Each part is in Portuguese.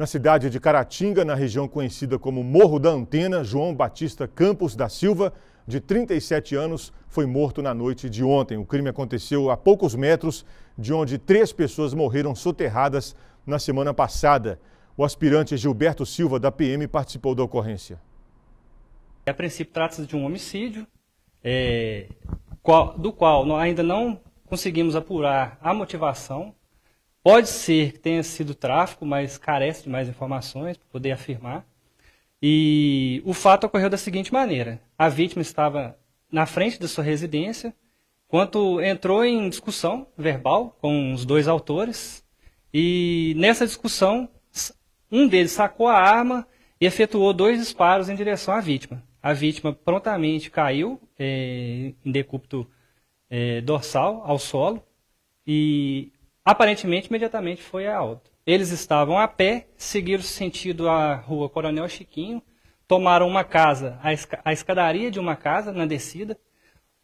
Na cidade de Caratinga, na região conhecida como Morro da Antena, João Batista Campos da Silva, de 37 anos, foi morto na noite de ontem. O crime aconteceu a poucos metros de onde três pessoas morreram soterradas na semana passada. O aspirante Gilberto Silva, da PM, participou da ocorrência. A princípio, trata-se de um homicídio, é, qual, do qual ainda não conseguimos apurar a motivação, Pode ser que tenha sido tráfico, mas carece de mais informações para poder afirmar. E o fato ocorreu da seguinte maneira: a vítima estava na frente da sua residência, quando entrou em discussão verbal com os dois autores, e nessa discussão, um deles sacou a arma e efetuou dois disparos em direção à vítima. A vítima prontamente caiu é, em decúbito é, dorsal ao solo, e Aparentemente, imediatamente foi a alta. Eles estavam a pé, seguiram sentido à rua Coronel Chiquinho, tomaram uma casa, a, escadaria de uma casa na descida.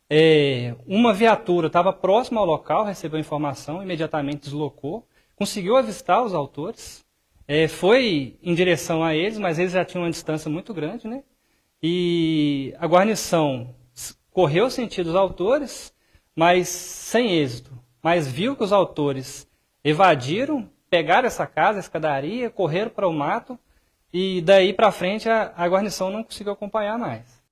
É, uma viatura estava próxima ao local, recebeu informação, imediatamente deslocou, conseguiu avistar os autores, é, foi em direção a eles, mas eles já tinham uma distância muito grande, né? E a guarnição correu sentido os autores, mas sem êxito mas viu que os autores evadiram, pegaram essa casa, a escadaria, correram para o mato e daí para frente a, a guarnição não conseguiu acompanhar mais.